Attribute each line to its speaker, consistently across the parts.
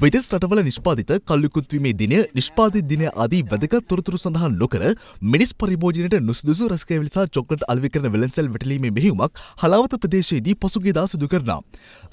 Speaker 1: විදෙස් රටවල නිෂ්පාදිත කල්ලිකුත්වීමේ දිනය නිෂ්පාදිත දිනය ආදී වැදගත් තොරතුරු සඳහන් නොකර මිනිස් පරිභෝජනයට නුසුදුසු රසකෑවිලි සහ චොක්ලට් අලෙවි කරන වෙළෙන්සැල් වැටලීමේ මෙහෙයුමක් හලාවත ප්‍රදේශයේදී පසුගියදා සිදු කරනවා.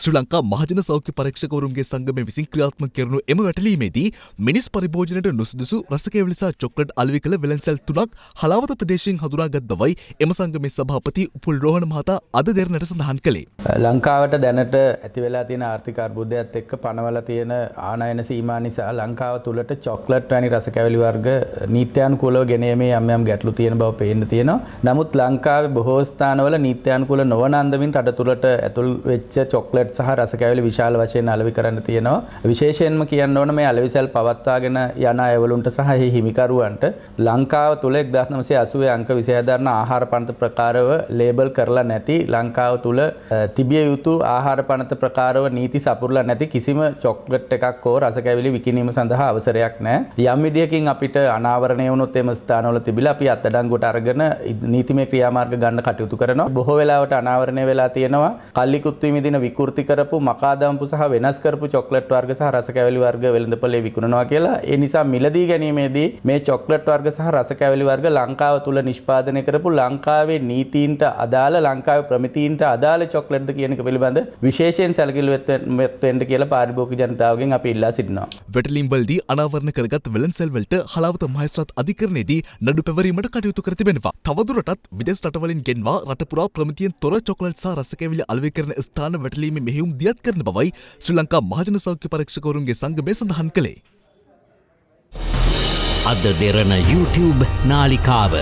Speaker 1: ශ්‍රී ලංකා මහජන සෞඛ්‍ය පරීක්ෂකවරුන්ගේ සංගමය විසින් ක්‍රියාත්මක කරනු එම වැටලීමේදී මිනිස් පරිභෝජනයට නුසුදුසු රසකෑවිලි සහ චොක්ලට් අලෙවි කළ වෙළෙන්සැල් තුනක් හලාවත ප්‍රදේශයෙන් හඳුනාගත් බවයි එම සංගමේ සභාපති උපුල් රෝහණ මහතා අද දෙරණට සඳහන් කළේ.
Speaker 2: ලංකාවට දැනට ඇතිවෙලා තියෙන ආර්ථික අර්බුදයත් එක්ක පනවල තියෙන ආනයන සීම නිසා ලංකාව තුළට චොක්ලට් වැනි රස කැවලි වර්ග නීත්‍යයන් කුලව ගෙනීමේ යම්යම් ගැටලු තියෙන බව පේන්න තියෙනවා නමුත් ලංකාව බොහෝස්ථානවල නීත්‍යයන් කුල නොවනන්දමින් රට තුළට ඇතුල් වෙච්ච චොක්ලට් සහ රස කැවලි විශාල වශයෙන් අලවි කරන්න තියෙනවා විශේෂයෙන්ම කියන්න ඕන මේ අලවිසැල් පවත්වාගෙන යන ඇවලුන්ට සහ හිමිකරුවන්ට ලංකාව තුළෙක් දස්නමසේ අසුවේ අංක විසයධරණ ආහාර පනත ප්‍රකාරව ලේබල් කරලා නැති ලංකාව තුළ තිබිය යුතු ආහාර පනත ප්‍රකාරව නීති සපුරලා නැති කිසිම චොක්ලට් සෙට් එකක් හෝ රස කැවිලි විකිණීම සඳහා අවසරයක් නැහැ. යම් විදියකින් අපිට අනාවරණය වුණොත් එම ස්ථානවල තිබිලා අපි අත්අඩංගුවට අරගෙන නීතිමය ක්‍රියාමාර්ග ගන්න කටයුතු කරනවා. බොහෝ වෙලාවට අනාවරණය වෙලා තියෙනවා කල්ලිකුත් විමිදින විකෘති කරපු මකාදම්පු සහ වෙනස් කරපු චොක්ලට් වර්ග සහ රස කැවිලි වර්ග වෙළඳපොලේ විකුණනවා කියලා. ඒ නිසා මිලදී ගැනීමේදී මේ චොක්ලට් වර්ග සහ රස කැවිලි වර්ග ලංකාව තුල නිෂ්පාදනය කරපු ලංකාවේ නීතීන්ට අදාළ ලංකාවේ ප්‍රමිතීන්ට අදාළ චොක්ලට්ද කියන එක පිළිබඳ විශේෂයෙන් සැලකිලිමත් වෙන්න කියලා පාරිභෝගික ජනතාවගේ වගේ අප
Speaker 1: ඉල්ලා සිටිනවා. වැටලිම්බල්දී අනාවරණ කරගත් වෙළන්සැල්වලට හලාවත මහස්ත්‍රත් අධිකරණයේදී නඩු පැවරීමට කටයුතු කර තිබෙනවා. තවදුරටත් විදෙස් රටවලින් ගෙන්වා රටපුරා ප්‍රමිතියෙන් තොර චොකලට් සහ රසකැවිලි අලෙවි කරන ස්ථාන වැටලීමේ මෙහෙයුම් දියත් කරන බවයි ශ්‍රී ලංකා මහජන සෞඛ්‍ය පරීක්ෂකවරුන්ගේ සංගමය සඳහන් කළේ.
Speaker 2: අද දෙරන YouTube නාලිකාව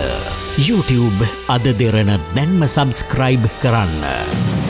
Speaker 2: YouTube අද දෙරන දැන්ම සබස්ක්‍රයිබ් කරන්න.